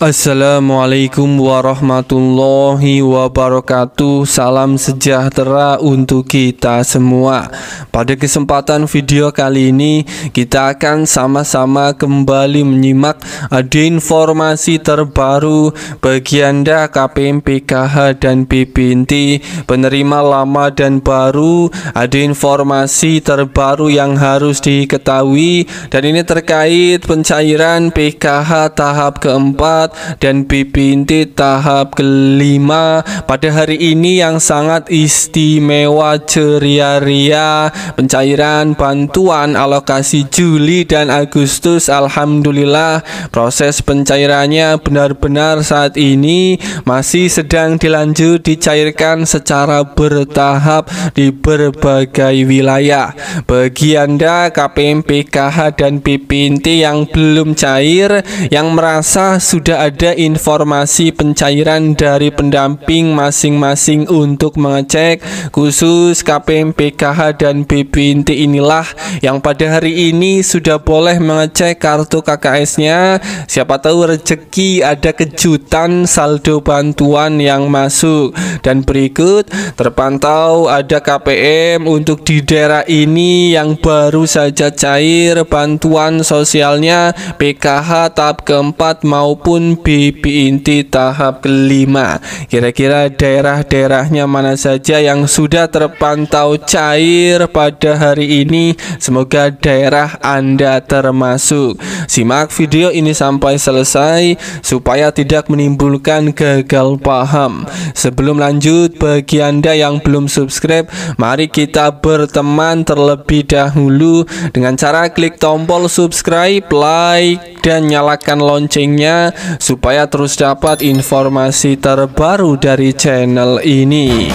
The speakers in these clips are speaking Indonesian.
Assalamualaikum warahmatullahi wabarakatuh Salam sejahtera untuk kita semua Pada kesempatan video kali ini Kita akan sama-sama kembali menyimak Ada informasi terbaru Bagi Anda KPM PKH dan BPNT Penerima lama dan baru Ada informasi terbaru yang harus diketahui Dan ini terkait pencairan PKH tahap keempat dan BPNT tahap kelima pada hari ini yang sangat istimewa ceria-ria pencairan bantuan alokasi Juli dan Agustus Alhamdulillah proses pencairannya benar-benar saat ini masih sedang dilanjut dicairkan secara bertahap di berbagai wilayah bagi Anda KPM PKH dan BPNT yang belum cair yang merasa sudah ada informasi pencairan dari pendamping masing-masing untuk mengecek khusus KPM PKH dan BPNT inilah yang pada hari ini sudah boleh mengecek kartu KKS-nya siapa tahu rezeki ada kejutan saldo bantuan yang masuk dan berikut terpantau ada KPM untuk di daerah ini yang baru saja cair bantuan sosialnya PKH tahap keempat maupun BB inti tahap kelima Kira-kira daerah-daerahnya mana saja yang sudah terpantau cair pada hari ini Semoga daerah Anda termasuk Simak video ini sampai selesai Supaya tidak menimbulkan gagal paham Sebelum lanjut bagi Anda yang belum subscribe Mari kita berteman terlebih dahulu Dengan cara klik tombol subscribe, like, dan nyalakan loncengnya supaya terus dapat informasi terbaru dari channel ini.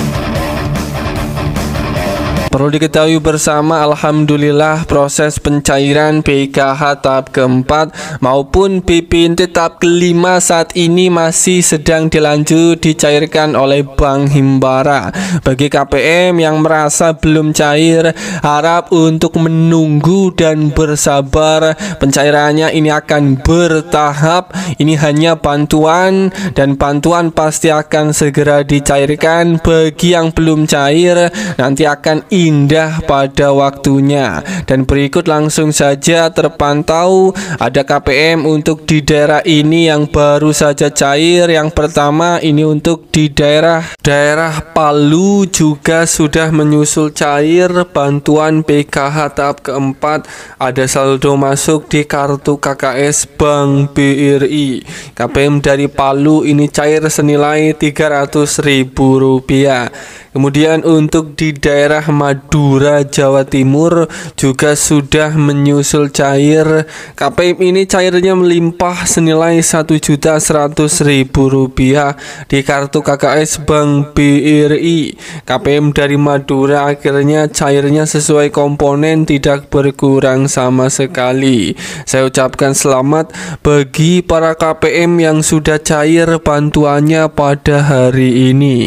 Perlu diketahui bersama Alhamdulillah proses pencairan PKH tahap keempat maupun PPNT tahap kelima saat ini masih sedang dilanjut dicairkan oleh Bank Himbara Bagi KPM yang merasa belum cair harap untuk menunggu dan bersabar pencairannya ini akan bertahap ini hanya bantuan dan bantuan pasti akan segera dicairkan bagi yang belum cair nanti akan indah pada waktunya Dan berikut langsung saja terpantau ada KPM untuk di daerah ini yang baru saja cair Yang pertama ini untuk di daerah daerah Palu juga sudah menyusul cair Bantuan PKH tahap keempat ada saldo masuk di kartu KKS Bank BRI KPM dari Palu ini cair senilai 300 ribu rupiah Kemudian untuk di daerah Madura, Jawa Timur juga sudah menyusul cair. KPM ini cairnya melimpah senilai Rp1.100.000 di kartu KKS Bank BRI. KPM dari Madura akhirnya cairnya sesuai komponen tidak berkurang sama sekali. Saya ucapkan selamat bagi para KPM yang sudah cair bantuannya pada hari ini.